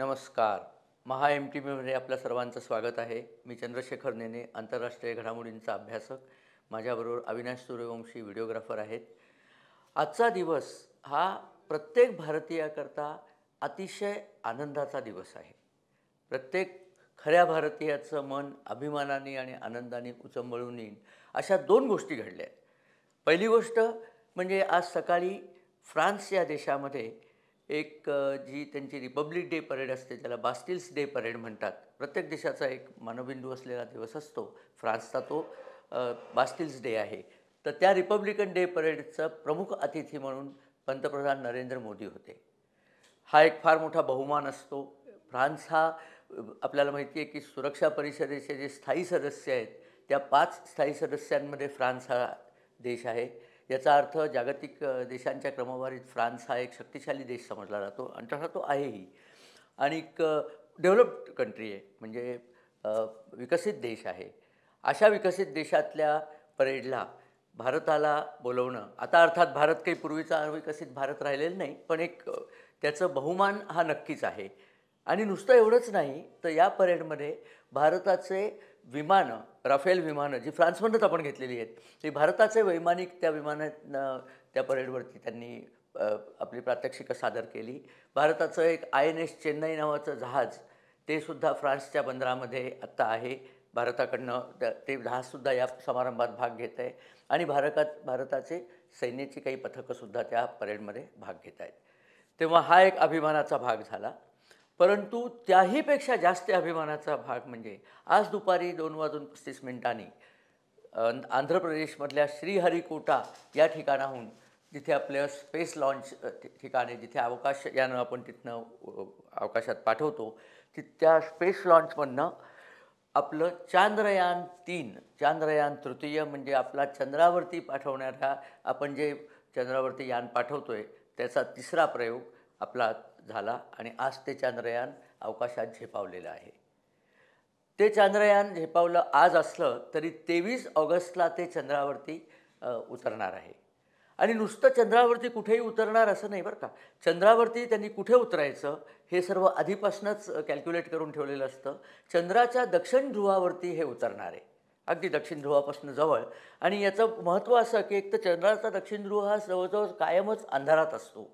नमस्कार महा M T व्हीमध्ये आपल्या सर्वांचं स्वागत आहे मी चंद्रशेखर नेने आंतरराष्ट्रीय घडामोडींचा अभ्यासक माझ्याबरोबर अविनाश सूर्यवंशी व्हिडिओग्राफर आहेत आजचा दिवस हा प्रत्येक भारतीयाकरता अतिशय आनंदाचा दिवस आहे प्रत्येक खऱ्या भारतीयाचं मन अभिमानाने आणि आनंदाने उचंबळून अशा दोन गोष्टी घडल्या आहेत पहिली गोष्ट म्हणजे आज सकाळी फ्रान्स या देशामध्ये एक जी त्यांची रिपब्लिक डे परेड असते त्याला बास्टिल्स डे परेड म्हणतात प्रत्येक देशाचा एक मानबिंदू असलेला दिवस असतो फ्रान्सचा तो बास्टिल्स डे आहे तर त्या रिपब्लिकन डे परेडचा प्रमुख अतिथी म्हणून पंतप्रधान नरेंद्र मोदी होते हा एक फार मोठा बहुमान असतो फ्रान्स हा आपल्याला माहिती आहे की सुरक्षा परिषदेचे जे स्थायी सदस्य आहेत त्या पाच स्थायी सदस्यांमध्ये फ्रान्स हा देश आहे याचा अर्थ जागतिक देशांच्या क्रमवारीत फ्रान्स हा एक शक्तिशाली देश समजला जातो आणि तसा तो आहेही आणि डेव्हलप्ड कंट्री आहे म्हणजे विकसित देश आहे अशा विकसित देशातल्या परेडला भारताला बोलवणं आता अर्थात भारत काही पूर्वीचा विकसित भारत राहिलेला नाही पण एक त्याचं बहुमान हा नक्कीच आहे आणि नुसतं एवढंच नाही तर या परेडमध्ये भारताचे विमानं राफेल विमानं जी फ्रान्समधूनच आपण घेतलेली आहेत ती भारताचे वैमानिक त्या विमानात त्या परेडवरती त्यांनी आपली प्रात्यक्षिकं सादर केली भारताचं एक आय एन एस चेन्नई नावाचं जहाज ते सुद्धा फ्रान्सच्या बंदरामध्ये आत्ता आहे भारताकडनं ते जहाजसुद्धा या समारंभात भाग घेत आहे आणि भारतात भारताचे सैन्याची काही पथकंसुद्धा त्या परेडमध्ये भाग घेत आहेत तेव्हा हा एक अभिमानाचा भाग झाला परंतु त्याहीपेक्षा जास्त अभिमानाचा भाग म्हणजे आज दुपारी दोन वाजून पस्तीस मिनिटांनी आंध्र प्रदेशमधल्या श्रीहरिकोटा या ठिकाणाहून जिथे आपलं स्पेस लॉन्च ठिकाणे जिथे अवकाश यानं आपण तिथनं अवकाशात पाठवतो ति त्या स्पेस लॉन्चमधनं आपलं चांद्रयान तीन चांद्रयान तृतीय म्हणजे आपला चंद्रावरती पाठवणाऱ्या आपण जे चंद्रावरती यान पाठवतो आहे त्याचा तिसरा प्रयोग आपला झाला आणि आज ते चांद्रयान अवकाशात झेपावलेलं आहे ते चांद्रयान झेपावलं आज असलं तरी तेवीस ऑगस्टला ते चंद्रावरती उतरणार आहे आणि नुसतं चंद्रावरती कुठेही उतरणार असं नाही बरं का चंद्रावरती त्यांनी कुठे उतरायचं हे सर्व आधीपासूनच कॅल्क्युलेट करून ठेवलेलं असतं चंद्राच्या दक्षिण ध्रुवावरती हे उतरणार आहे अगदी दक्षिण ध्रुवापासून जवळ आणि याचं महत्त्व असं की एक तर चंद्राचा दक्षिण ध्रुव हा जवळजवळ कायमच अंधारात असतो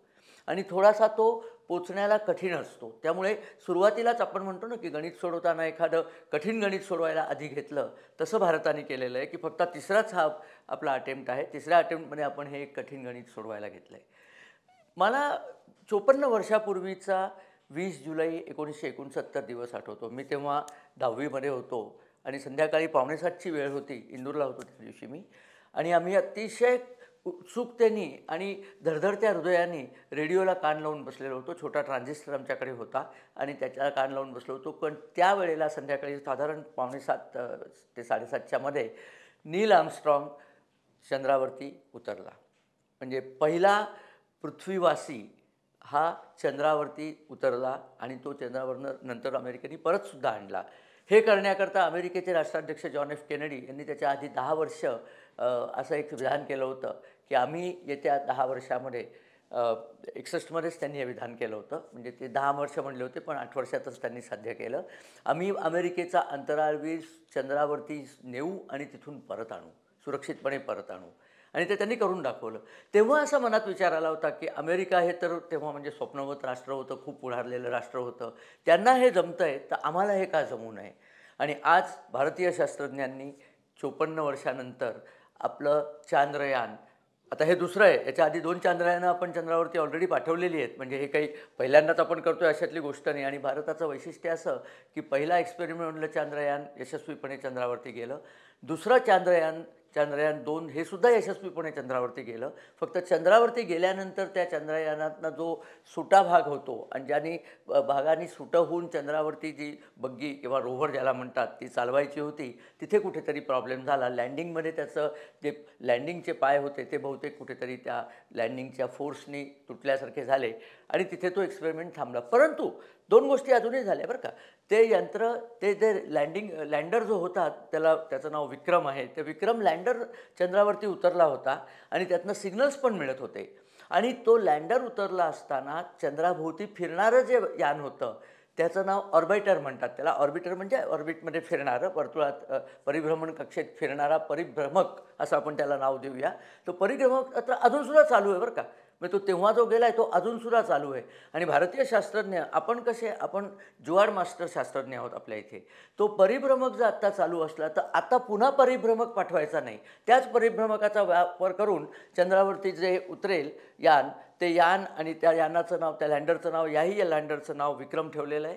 आणि थोडासा तो पोचण्याला कठीण असतो त्यामुळे सुरुवातीलाच आपण म्हणतो ना की गणित सोडवताना एखादं कठीण गणित सोडवायला आधी घेतलं तसं भारताने केलेलं आहे की फक्त तिसराच हा आपला अटेम्प्ट आहे तिसऱ्या अटेम्प्टमध्ये आपण हे एक कठीण गणित सोडवायला घेतलं आहे मला चोपन्न वर्षापूर्वीचा वीस जुलै एकोणीसशे एकोणसत्तर दिवस आठवतो मी तेव्हा दहावीमध्ये होतो आणि संध्याकाळी पावणेसातची वेळ होती इंदूरला होतो त्या दिवशी मी आणि आम्ही अतिशय उत्सुकतेने आणि धडधडत्या हृदयाने रेडिओला कान लावून बसलेलो होतो छोटा ट्रान्झिस्टर आमच्याकडे होता आणि त्याच्याला कान लावून बसलो होतो पण त्यावेळेला संध्याकाळी साधारण सात ते साडेसातच्यामध्ये नील आमस्ट्रॉंग चंद्रावरती उतरला म्हणजे पहिला पृथ्वीवासी हा चंद्रावरती उतरला आणि तो चंद्रावरनं नंतर अमेरिकेने परतसुद्धा आणला हे करण्याकरता अमेरिकेचे राष्ट्राध्यक्ष जॉन एफ केनेडी यांनी त्याच्या आधी दहा वर्ष असं एक विधान केलं होतं की आम्ही येत्या दहा वर्षामध्ये एकसष्टमध्येच त्यांनी हे विधान केलं होतं म्हणजे ते दहा वर्ष म्हणले होते पण आठ वर्षातच त्यांनी साध्य केलं आम्ही अमेरिकेचा अंतराळवीर चंद्रावरती नेऊ आणि तिथून परत आणू सुरक्षितपणे परत आणू आणि ते त्यांनी करून दाखवलं तेव्हा असा मनात विचार आला होता की अमेरिका हे तर तेव्हा म्हणजे स्वप्नवत राष्ट्र होतं खूप पुढारलेलं राष्ट्र होतं त्यांना हे जमत आहे तर आम्हाला हे का जमू नये आणि आज भारतीय शास्त्रज्ञांनी चोपन्न वर्षानंतर आपलं चांद्रयान आता हे दुसरं आहे याच्या आधी दोन चांद्रयानं आपण चंद्रावरती ऑलरेडी पाठवलेली आहेत म्हणजे हे काही पहिल्यांदाच आपण करतो अशातली गोष्ट नाही आणि भारताचं वैशिष्ट्य असं की पहिला एक्सपेरिमेंटलं चांद्रयान यशस्वीपणे चंद्रावरती गेलं दुसरं चांद्रयान चंद्रयान दोन हे सुद्धा यशस्वीपणे चंद्रावरती गेलं फक्त चंद्रावरती गेल्यानंतर त्या चंद्रयानातनं जो सुटा भाग होतो आणि ज्याने भागाने सुटं होऊन चंद्रावरती जी बग्गी किंवा रोव्हर ज्याला म्हणतात ती चालवायची होती तिथे कुठेतरी प्रॉब्लेम झाला लँडिंगमध्ये त्याचं जे लँडिंगचे पाय होते ते बहुतेक कुठेतरी त्या लँडिंगच्या फोर्सनी तुटल्यासारखे झाले आणि तिथे तो एक्सपेरिमेंट थांबला परंतु दोन गोष्टी अजूनही झाल्या बरं का ते यंत्र ते जे लँडिंग लँडर जो होता त्याला त्याचं नाव विक्रम आहे ते विक्रम लँडर चंद्रावरती उतरला होता आणि त्यातनं सिग्नल्स पण मिळत होते आणि तो लँडर उतरला असताना चंद्राभोवती फिरणारं जे यान होतं त्याचं नाव ऑर्बिटर म्हणतात त्याला ऑर्बिटर म्हणजे ऑर्बिटमध्ये फिरणारं वर्तुळात परिभ्रमण कक्षेत फिरणारा परिभ्रमक असं आपण त्याला नाव देऊया तो परिभ्रमक आता अजूनसुद्धा चालू आहे बरं का मग म्हणजे तो तेव्हा जो गेला आहे तो अजूनसुद्धा चालू आहे आणि भारतीय शास्त्रज्ञ आपण कसे आपण जुआर मास्टर शास्त्रज्ञ आहोत आपल्या इथे तो परिभ्रमक जर आत्ता चालू असला तर आता पुन्हा परिभ्रमक पाठवायचा नाही त्याच परिभ्रमकाचा वापर करून चंद्रावरती जे उतरेल यान ते यान आणि त्या यानाचं नाव त्या लँडरचं नाव याही या लँडरचं नाव विक्रम ठेवलेलं आहे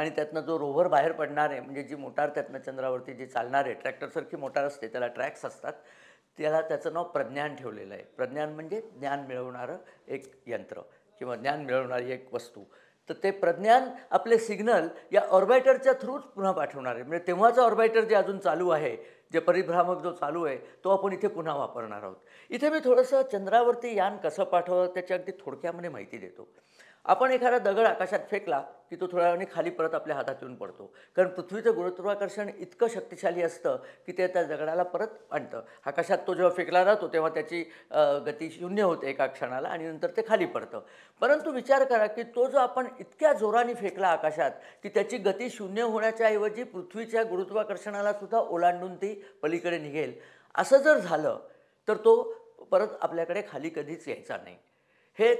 आणि त्यातनं जो रोव्हर बाहेर पडणार आहे म्हणजे जी मोटार त्यातनं चंद्रावरती जी चालणार आहे ट्रॅक्टरसारखी मोटार असते त्याला ट्रॅक्स असतात त्याला त्याचं नाव प्रज्ञान ठेवलेलं आहे प्रज्ञान म्हणजे ज्ञान मिळवणारं एक यंत्र किंवा ज्ञान मिळवणारी एक वस्तू तर ते प्रज्ञान आपले सिग्नल या ऑर्बायटरच्या थ्रूच पुन्हा पाठवणार आहे म्हणजे तेव्हाचा ऑर्बायटर जे अजून चालू आहे जे परिभ्रामक जो चालू आहे तो आपण इथे पुन्हा वापरणार आहोत इथे मी थोडंसं चंद्रावरती यान कसं पाठवलं त्याच्या अगदी थोडक्यामध्ये माहिती देतो आपण एखादा दगड आकाशात फेकला की तो थोड्या वेळाने खाली परत आपल्या हातात येऊन पडतो कारण पृथ्वीचं गुरुत्वाकर्षण इतकं शक्तिशाली असतं की ते त्या दगडाला परत आणतं आकाशात तो जेव्हा फेकला जातो तेव्हा त्याची गती शून्य होते एका क्षणाला आणि नंतर ते खाली पडतं परंतु विचार करा की तो जो आपण इतक्या जोराने फेकला आकाशात की त्याची गती शून्य होण्याच्या ऐवजी पृथ्वीच्या गुरुत्वाकर्षणाला सुद्धा ओलांडून ती पलीकडे निघेल असं जर झालं तर तो परत आपल्याकडे खाली कधीच यायचा नाही हे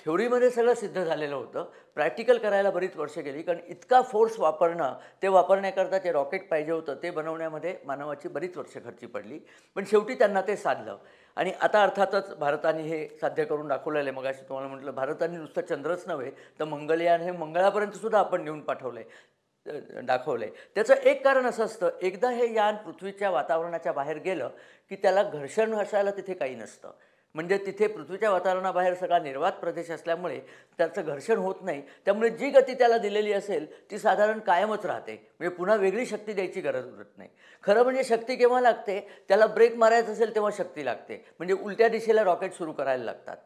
थ्योरीमध्ये सगळं सिद्ध झालेलं होतं प्रॅक्टिकल करायला बरीच वर्ष गेली कारण इतका फोर्स वापरणं ते वापरण्याकरता जे रॉकेट पाहिजे होतं ते बनवण्यामध्ये मानवाची बरीच वर्ष खर्ची पडली पण शेवटी त्यांना ते साधलं आणि आता अर्थातच भारताने हे साध्य करून दाखवलेलं आहे मग अशी तुम्हाला म्हटलं भारताने नुसतं चंद्रच नव्हे तर मंगलयान हे मंगळापर्यंतसुद्धा आपण नेऊन पाठवलं आहे दाखवलं आहे त्याचं एक कारण असं असतं एकदा हे यान पृथ्वीच्या वातावरणाच्या बाहेर गेलं की त्याला घर्षण असायला तिथे काही नसतं म्हणजे तिथे पृथ्वीच्या वातावरणाबाहेर सगळा निर्वात प्रदेश असल्यामुळे त्याचं घर्षण होत नाही त्यामुळे जी गती त्याला दिलेली असेल ती साधारण कायमच राहते म्हणजे पुन्हा वेगळी शक्ती द्यायची गरज उरत नाही खरं म्हणजे शक्ती केव्हा लागते त्याला ब्रेक मारायचं असेल तेव्हा शक्ती लागते म्हणजे उलट्या दिशेला रॉकेट सुरू करायला लागतात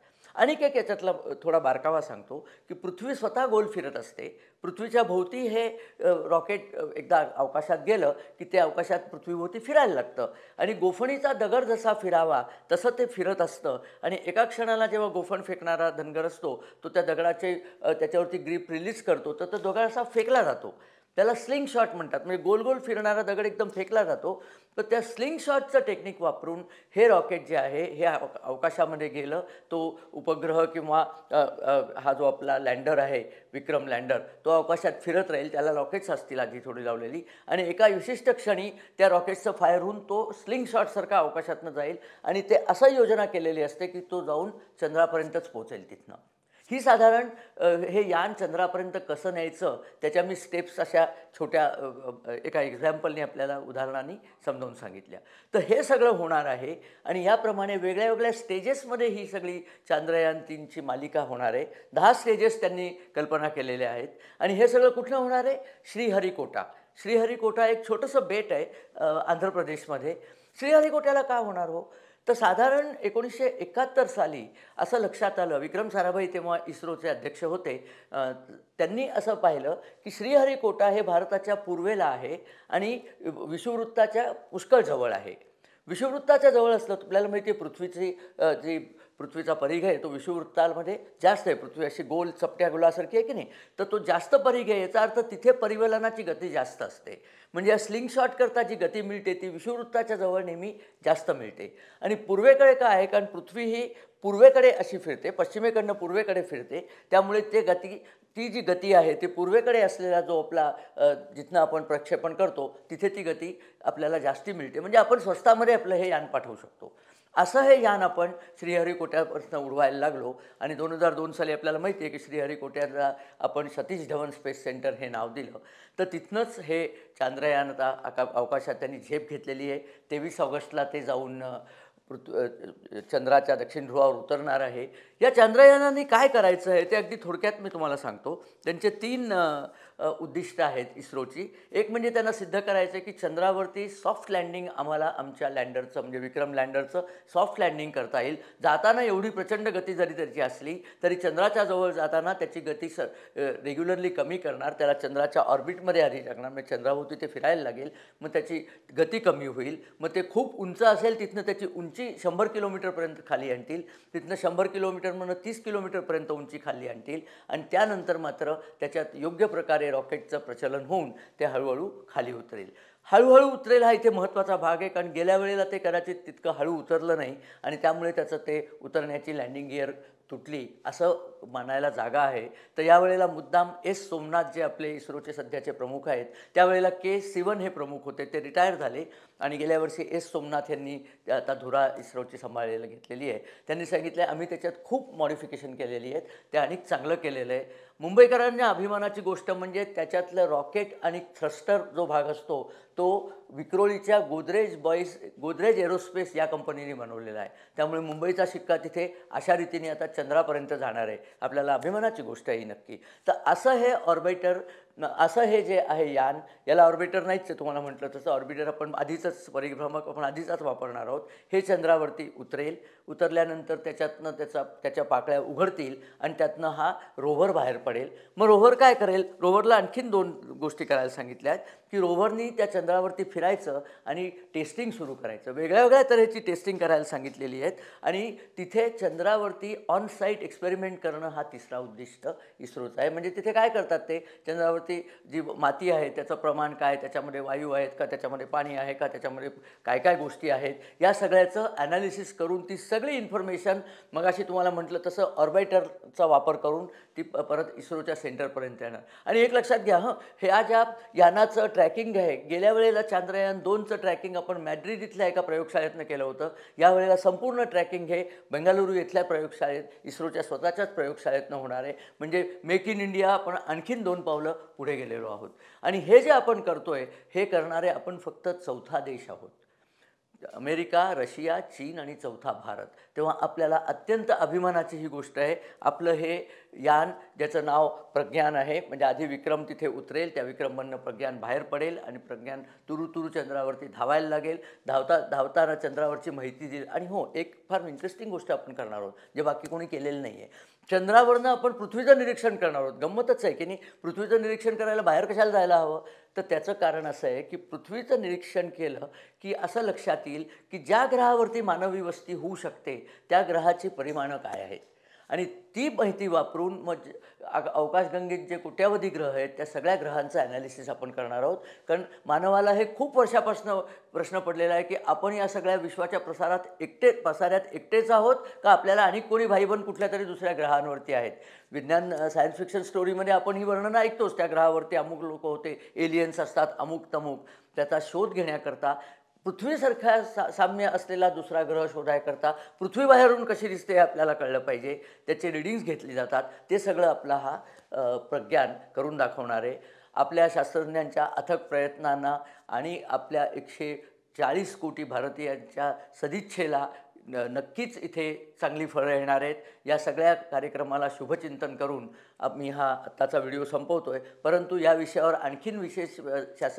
अनेक एक याच्यातला थोडा बारकावा सांगतो की पृथ्वी स्वतः गोल फिरत असते पृथ्वीच्या भोवती हे रॉकेट एकदा अवकाशात गेलं की ते अवकाशात पृथ्वीभोवती फिरायला लागतं आणि गोफणीचा दगड जसा फिरावा तसं ते फिरत असतं आणि एका क्षणाला जेव्हा गोफण फेकणारा धनगर असतो तो त्या दगडाचे त्याच्यावरती ग्रीप रिलीज करतो तर तो दगड असा फेकला जातो त्याला स्लिंग शॉट म्हणतात म्हणजे गोल गोल फिरणारा दगड एकदम फेकला जातो तर त्या स्लिंग शॉटचं टेक्निक वापरून हे रॉकेट जे आहे हे अवकाशामध्ये गेलं तो उपग्रह किंवा हा जो आपला लँडर आहे विक्रम लँडर तो अवकाशात फिरत राहील त्याला रॉकेट्स असतील आधी थोडी लावलेली आणि एका विशिष्ट क्षणी त्या रॉकेटचं फायर होऊन तो स्लिंग शॉटसारखा अवकाशातनं जाईल आणि ते असं योजना केलेली असते की तो जाऊन चंद्रापर्यंतच पोहोचेल तिथनं ही साधारण हे यान चंद्रापर्यंत कसं न्यायचं त्याच्या मी स्टेप्स अशा छोट्या एका एक्झाम्पलने आपल्याला उदाहरणाने समजावून सांगितल्या तर हे सगळं होणार आहे आणि याप्रमाणे वेगळ्या वेगळ्या स्टेजेसमध्ये ही सगळी चांद्रयान तीनची मालिका होणार आहे दहा स्टेजेस त्यांनी कल्पना केलेल्या आहेत आणि हे सगळं कुठलं होणार आहे श्रीहरिकोटा श्रीहरिकोटा एक छोटंसं बेट आहे आंध्र प्रदेशमध्ये श्रीहरिकोट्याला का होणार हो तर साधारण एकोणीसशे एकाहत्तर साली असं लक्षात आलं विक्रम साराभाई तेव्हा इस्रोचे अध्यक्ष होते त्यांनी असं पाहिलं की श्रीहरिकोटा हे भारताच्या पूर्वेला आहे आणि विषुववृत्ताच्या पुष्कळ जवळ आहे विषुववृत्ताच्या जवळ असलं आपल्याला माहिती आहे पृथ्वीची जी पृथ्वीचा परिघ आहे तो विषुववृत्तामध्ये जास्त आहे पृथ्वी अशी गोल चपट्या गुलासारखी आहे की नाही तर तो जास्त परिघ आहे याचा अर्थ तिथे परिवलनाची गती जास्त असते म्हणजे या स्लिंग करता जी गती मिळते ती विषुववृत्ताच्या जवळ नेहमी जास्त मिळते आणि पूर्वेकडे काय आहे कारण पृथ्वी ही पूर्वेकडे अशी फिरते पश्चिमेकडनं पूर्वेकडे फिरते त्यामुळे ते गती ती जी गती आहे ती पूर्वेकडे असलेला जो आपला जिथनं आपण प्रक्षेपण करतो तिथे ती गती आपल्याला जास्ती मिळते म्हणजे आपण स्वस्तामध्ये आपलं हे यान पाठवू शकतो असं हे यान आपण श्रीहरिकोट्यापासून उडवायला लागलो आणि दोन हजार दोन साली आपल्याला माहिती आहे की श्रीहरिकोट्याला आपण सतीश धवन स्पेस सेंटर हे नाव दिलं तर तिथनंच हे चांद्रयान आता आका अवकाशात त्यांनी झेप घेतलेली आहे तेवीस ऑगस्टला ते जाऊन पृथ्वी चंद्राच्या दक्षिण ध्रुवावर उतरणार आहे या चंद्रयानाने काय करायचं आहे ते अगदी थोडक्यात मी तुम्हाला सांगतो त्यांचे तीन उद्दिष्ट आहेत इस्रोची एक म्हणजे त्यांना सिद्ध करायचं आहे की चंद्रावरती सॉफ्ट लँडिंग आम्हाला आमच्या लँडरचं म्हणजे विक्रम लँडरचं सॉफ्ट लँडिंग करता येईल जाताना एवढी प्रचंड गती जरी त्याची असली तरी चंद्राच्या जवळ जाताना त्याची गती स रेग्युलरली कमी करणार त्याला चंद्राच्या ऑर्बिटमध्ये आधी लागणार म्हणजे चंद्राभोवती ते फिरायला लागेल मग त्याची गती कमी होईल मग ते खूप उंच असेल तिथनं त्याची उंची शंभर किलोमीटरपर्यंत खाली आणतील तिथनं शंभर किलोमीटर म्हणून तीस किलोमीटरपर्यंत उंची खाली आणतील आणि त्यानंतर मात्र त्याच्यात योग्य प्रकारे रॉकेटचं प्रचलन होऊन ते हळूहळू खाली उतरेल हळूहळू उतरेल हा इथे महत्त्वाचा भाग आहे कारण गेल्या वेळेला ते कदाचित तितकं हळू उतरलं नाही आणि त्यामुळे त्याचं ते उतरण्याची लँडिंग गिअर तुटली असं मानायला जागा आहे तर यावेळेला मुद्दाम एस सोमनाथ जे आपले इस्रोचे सध्याचे प्रमुख आहेत त्यावेळेला के सिवन हे प्रमुख होते ते रिटायर झाले आणि गेल्या वर्षी एस सोमनाथ यांनी आता धुरा इस्रोची सांभाळलेली घेतलेली आहे त्यांनी सांगितलं आम्ही त्याच्यात खूप मॉडिफिकेशन केलेली आहेत ते अनेक चांगलं केलेलं आहे मुंबईकरांच्या अभिमानाची गोष्ट म्हणजे त्याच्यातलं रॉकेट आणि थ्रस्टर जो भाग असतो तो विक्रोळीच्या गोदरेज बॉईज गोदरेज एरोस्पेस या कंपनीने बनवलेला आहे त्यामुळे मुंबईचा शिक्का तिथे अशा रीतीने आता चंद्रापर्यंत जाणार आहे आपल्याला अभिमानाची गोष्ट आहे ही नक्की तर असं हे ऑर्बिटर न असं हे जे आहे यान याला ऑर्बिटर नाहीच तुम्हाला म्हटलं तसं ऑर्बिटर आपण आधीच परिभ्रमक आपण आधीचाच वापरणार आहोत हे चंद्रावरती उतरेल उतरल्यानंतर त्याच्यातनं त्याचा त्याच्या पाकळ्या उघडतील आणि त्यातनं हा रोव्हर बाहेर पडेल मग रोव्हर काय करेल रोव्हरला आणखीन दोन गोष्टी करायला सांगितल्या आहेत की रोव्हरनी त्या चंद्रावरती फिरायचं आणि टेस्टिंग सुरू करायचं वेगळ्या वेगळ्या तऱ्हेची टेस्टिंग करायला सांगितलेली आहेत आणि तिथे चंद्रावरती ऑन साईट एक्सपेरिमेंट करणं हा तिसरा उद्दिष्ट इस्रोचा आहे म्हणजे तिथे काय करतात ते चंद्रावर त्याच्यावरती जी माती आहे त्याचं प्रमाण काय त्याच्यामध्ये वायू आहेत का त्याच्यामध्ये पाणी आहे का त्याच्यामध्ये काय काय गोष्टी आहेत या सगळ्याचं ॲनालिसिस करून ती सगळी इन्फॉर्मेशन मगाशी तुम्हाला म्हटलं तसं ऑर्बिटरचा वापर करून ती परत इस्रोच्या सेंटरपर्यंत येणार आणि एक लक्षात घ्या हं ह्या ज्या यानाचं ट्रॅकिंग आहे गेल्या वेळेला चांद्रयान दोनचं ट्रॅकिंग आपण मॅड्रिड इथल्या एका प्रयोगशाळेतनं केलं होतं यावेळेला संपूर्ण ट्रॅकिंग हे बेंगालुरू इथल्या प्रयोगशाळेत इस्रोच्या स्वतःच्याच प्रयोगशाळेतनं होणार आहे म्हणजे मेक इन इंडिया आपण आणखीन दोन पावलं पुढे गेलेलो आहोत आणि हे जे आपण करतोय हे करणारे आपण फक्त चौथा देश आहोत अमेरिका रशिया चीन आणि चौथा भारत तेव्हा आपल्याला अत्यंत अभिमानाची ही गोष्ट आहे आपलं हे यान ज्याचं नाव प्रज्ञान आहे म्हणजे आधी विक्रम तिथे उतरेल त्या विक्रममधनं प्रज्ञान बाहेर पडेल आणि प्रज्ञान तुरु चंद्रावरती धावायला लागेल धावता धावताना चंद्रावरची माहिती देईल आणि हो एक फार इंटरेस्टिंग गोष्ट आपण करणार आहोत जे बाकी कोणी केलेलं नाही आहे चंद्रावरनं आपण पृथ्वीचं निरीक्षण करणार आहोत गंमतच आहे की नाही पृथ्वीचं निरीक्षण करायला बाहेर कशाला जायला हवं तर त्याचं कारण असं आहे की पृथ्वीचं निरीक्षण केलं की असं लक्षात येईल की ज्या ग्रहावरती मानवी वस्ती होऊ शकते त्या ग्रहाची परिमाणं काय आहेत आणि ती माहिती वापरून मग अवकाशगंगेत जे कोट्यावधी ग्रह आहेत त्या सगळ्या ग्रहांचं ॲनालिसिस आपण करणार आहोत कारण मानवाला हे खूप वर्षापासून प्रश्न पडलेला आहे की आपण या सगळ्या विश्वाच्या प्रसारात एकटे पसाऱ्यात एकटेच आहोत का आपल्याला आणि कोणी भाईबण कुठल्या तरी दुसऱ्या ग्रहांवरती आहेत विज्ञान सायन्स फिक्शन स्टोरीमध्ये आपण ही वर्णनं ऐकतोच त्या ग्रहावरती अमुक लोक होते एलियन्स असतात अमुक तमुक त्याचा शोध घेण्याकरता पृथ्वीसारखा सा साम्य असलेला दुसरा ग्रह शोधायकरता पृथ्वीबाहेरून कशी दिसते हे आपल्याला कळलं पाहिजे त्याचे रिडिंग्स घेतली जातात ते सगळं आपला हा प्रज्ञान करून दाखवणारे आपल्या शास्त्रज्ञांच्या अथक प्रयत्नांना आणि आपल्या एकशे चाळीस कोटी भारतीयांच्या सदिच्छेला नक्कीच इथे चांगली फळं येणार आहेत या सगळ्या कार्यक्रमाला शुभचिंतन करून मी हा आत्ताचा व्हिडिओ संपवतो आहे परंतु या विषयावर आणखीन विशेष शास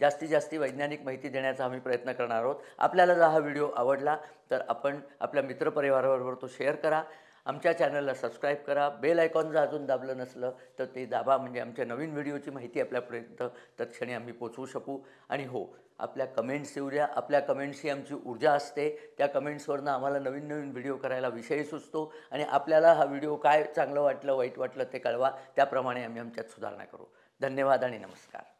जास्तीत जास्त वैज्ञानिक माहिती देण्याचा आम्ही प्रयत्न करणार आहोत आपल्याला जर हा व्हिडिओ आवडला तर आपण आपल्या मित्रपरिवाराबरोबर तो शेअर करा आमच्या चॅनलला सबस्क्राईब करा बेल आयकॉन जर अजून दाबलं नसलं तर ते दाबा म्हणजे आमच्या नवीन व्हिडिओची माहिती आपल्यापर्यंत तत्क्षणी आम्ही पोचवू शकू आणि हो आपल्या कमेंट्स येऊ द्या आपल्या कमेंट्सची आमची ऊर्जा असते त्या कमेंट्सवरनं आम्हाला नवीन नवीन व्हिडिओ करायला विषय सुचतो आणि आपल्याला हा व्हिडिओ काय चांगलं वाटलं वाईट वाटलं ते कळवा त्याप्रमाणे आम्ही आमच्यात सुधारणा करू धन्यवाद आणि नमस्कार